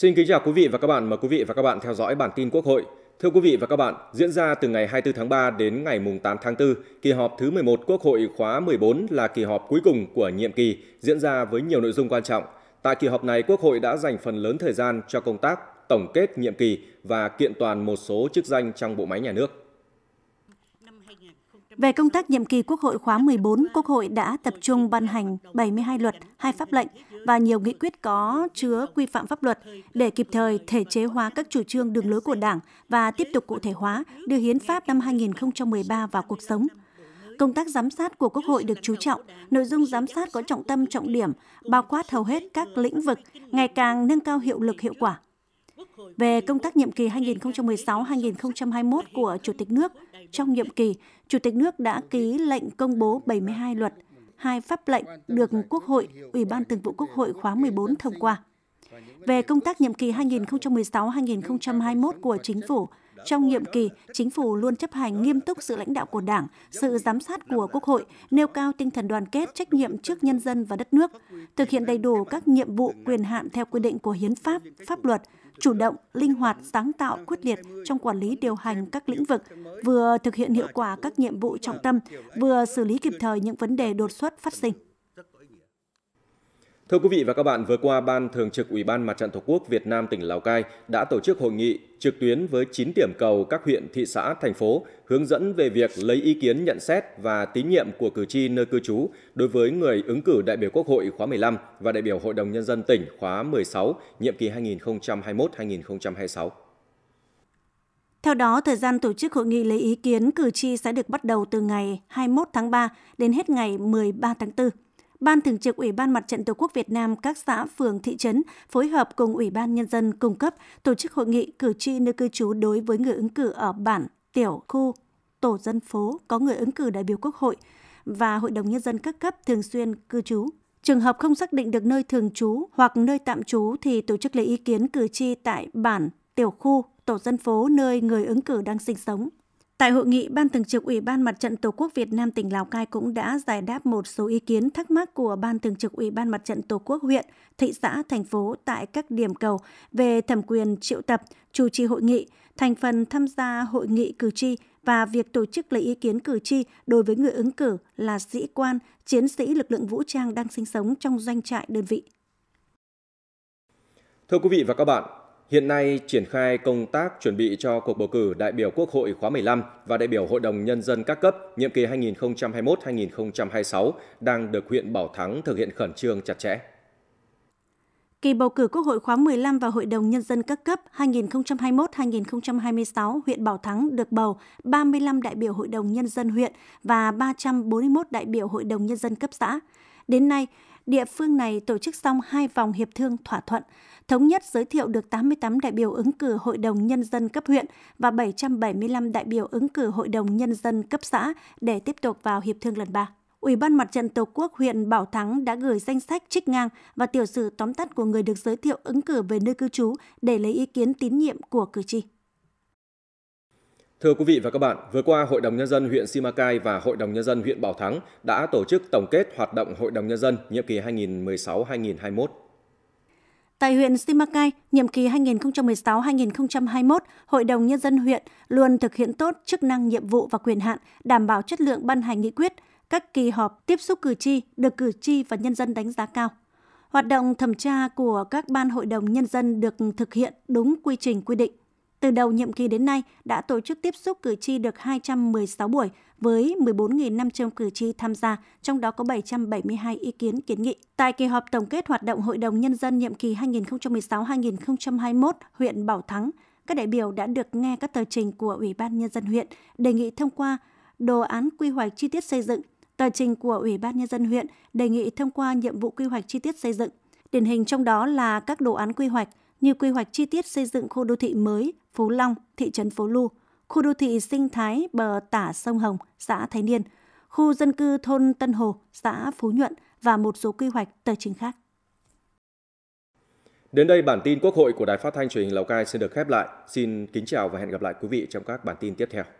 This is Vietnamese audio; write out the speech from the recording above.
Xin kính chào quý vị và các bạn, mời quý vị và các bạn theo dõi bản tin Quốc hội. Thưa quý vị và các bạn, diễn ra từ ngày 24 tháng 3 đến ngày 8 tháng 4, kỳ họp thứ 11 Quốc hội khóa 14 là kỳ họp cuối cùng của nhiệm kỳ, diễn ra với nhiều nội dung quan trọng. Tại kỳ họp này, Quốc hội đã dành phần lớn thời gian cho công tác tổng kết nhiệm kỳ và kiện toàn một số chức danh trong bộ máy nhà nước. Về công tác nhiệm kỳ Quốc hội khóa 14, Quốc hội đã tập trung ban hành 72 luật, hai pháp lệnh và nhiều nghị quyết có chứa quy phạm pháp luật để kịp thời thể chế hóa các chủ trương đường lối của Đảng và tiếp tục cụ thể hóa đưa hiến pháp năm 2013 vào cuộc sống. Công tác giám sát của Quốc hội được chú trọng, nội dung giám sát có trọng tâm trọng điểm, bao quát hầu hết các lĩnh vực, ngày càng nâng cao hiệu lực hiệu quả về công tác nhiệm kỳ 2016-2021 của Chủ tịch nước. Trong nhiệm kỳ, Chủ tịch nước đã ký lệnh công bố 72 luật, hai pháp lệnh được Quốc hội, Ủy ban Thường vụ Quốc hội khóa 14 thông qua. Về công tác nhiệm kỳ 2016-2021 của Chính phủ, trong nhiệm kỳ, chính phủ luôn chấp hành nghiêm túc sự lãnh đạo của Đảng, sự giám sát của Quốc hội, nêu cao tinh thần đoàn kết, trách nhiệm trước nhân dân và đất nước, thực hiện đầy đủ các nhiệm vụ quyền hạn theo quy định của hiến pháp, pháp luật, chủ động, linh hoạt, sáng tạo, quyết liệt trong quản lý điều hành các lĩnh vực, vừa thực hiện hiệu quả các nhiệm vụ trọng tâm, vừa xử lý kịp thời những vấn đề đột xuất phát sinh. Thưa quý vị và các bạn, vừa qua Ban Thường trực Ủy ban Mặt trận Tổ quốc Việt Nam tỉnh Lào Cai đã tổ chức hội nghị trực tuyến với 9 điểm cầu các huyện, thị xã, thành phố hướng dẫn về việc lấy ý kiến nhận xét và tín nhiệm của cử tri nơi cư trú đối với người ứng cử đại biểu Quốc hội khóa 15 và đại biểu Hội đồng Nhân dân tỉnh khóa 16, nhiệm kỳ 2021-2026. Theo đó, thời gian tổ chức hội nghị lấy ý kiến cử tri sẽ được bắt đầu từ ngày 21 tháng 3 đến hết ngày 13 tháng 4. Ban Thường trực Ủy ban Mặt trận Tổ quốc Việt Nam các xã, phường, thị trấn phối hợp cùng Ủy ban Nhân dân cung cấp tổ chức hội nghị cử tri nơi cư trú đối với người ứng cử ở bản, tiểu, khu, tổ dân phố có người ứng cử đại biểu Quốc hội và Hội đồng Nhân dân các cấp thường xuyên cư trú. Trường hợp không xác định được nơi thường trú hoặc nơi tạm trú thì tổ chức lấy ý kiến cử tri tại bản, tiểu khu, tổ dân phố nơi người ứng cử đang sinh sống Tại hội nghị, Ban Thường trực Ủy ban Mặt trận Tổ quốc Việt Nam tỉnh Lào Cai cũng đã giải đáp một số ý kiến thắc mắc của Ban Thường trực Ủy ban Mặt trận Tổ quốc huyện, thị xã, thành phố tại các điểm cầu về thẩm quyền triệu tập, chủ trì hội nghị, thành phần tham gia hội nghị cử tri và việc tổ chức lấy ý kiến cử tri đối với người ứng cử là sĩ quan, chiến sĩ lực lượng vũ trang đang sinh sống trong doanh trại đơn vị. Thưa quý vị và các bạn, Hiện nay, triển khai công tác chuẩn bị cho cuộc bầu cử đại biểu Quốc hội khóa 15 và đại biểu Hội đồng Nhân dân các cấp nhiệm kỳ 2021-2026 đang được huyện Bảo Thắng thực hiện khẩn trương chặt chẽ. Kỳ bầu cử Quốc hội khóa 15 và Hội đồng Nhân dân các cấp 2021-2026, huyện Bảo Thắng được bầu 35 đại biểu Hội đồng Nhân dân huyện và 341 đại biểu Hội đồng Nhân dân cấp xã. Đến nay, địa phương này tổ chức xong hai vòng hiệp thương thỏa thuận, thống nhất giới thiệu được 88 đại biểu ứng cử Hội đồng Nhân dân cấp huyện và 775 đại biểu ứng cử Hội đồng Nhân dân cấp xã để tiếp tục vào hiệp thương lần 3. Ủy ban Mặt trận Tổ quốc huyện Bảo Thắng đã gửi danh sách trích ngang và tiểu sử tóm tắt của người được giới thiệu ứng cử về nơi cư trú để lấy ý kiến tín nhiệm của cử tri. Thưa quý vị và các bạn, vừa qua Hội đồng Nhân dân huyện Simacai và Hội đồng Nhân dân huyện Bảo Thắng đã tổ chức tổng kết hoạt động Hội đồng Nhân dân nhiệm kỳ 2016-2021. Tại huyện Simacai, nhiệm kỳ 2016-2021, Hội đồng Nhân dân huyện luôn thực hiện tốt chức năng nhiệm vụ và quyền hạn, đảm bảo chất lượng ban hành nghị quyết, các kỳ họp tiếp xúc cử tri được cử tri và nhân dân đánh giá cao. Hoạt động thẩm tra của các ban hội đồng nhân dân được thực hiện đúng quy trình quy định. Từ đầu nhiệm kỳ đến nay đã tổ chức tiếp xúc cử tri được 216 buổi với 14.500 cử tri tham gia, trong đó có 772 ý kiến kiến nghị. Tại kỳ họp tổng kết hoạt động Hội đồng Nhân dân nhiệm kỳ 2016-2021 huyện Bảo Thắng, các đại biểu đã được nghe các tờ trình của Ủy ban Nhân dân huyện đề nghị thông qua đồ án quy hoạch chi tiết xây dựng, tờ trình của Ủy ban Nhân dân huyện đề nghị thông qua nhiệm vụ quy hoạch chi tiết xây dựng. Điển hình trong đó là các đồ án quy hoạch, như quy hoạch chi tiết xây dựng khu đô thị mới Phú Long, thị trấn Phố Lu, khu đô thị sinh thái bờ tả sông Hồng, xã Thái Niên, khu dân cư thôn Tân Hồ, xã Phú Nhuận và một số quy hoạch tờ trình khác. Đến đây bản tin Quốc hội của Đài Phát thanh truyền hình Lào Cai xin được khép lại. Xin kính chào và hẹn gặp lại quý vị trong các bản tin tiếp theo.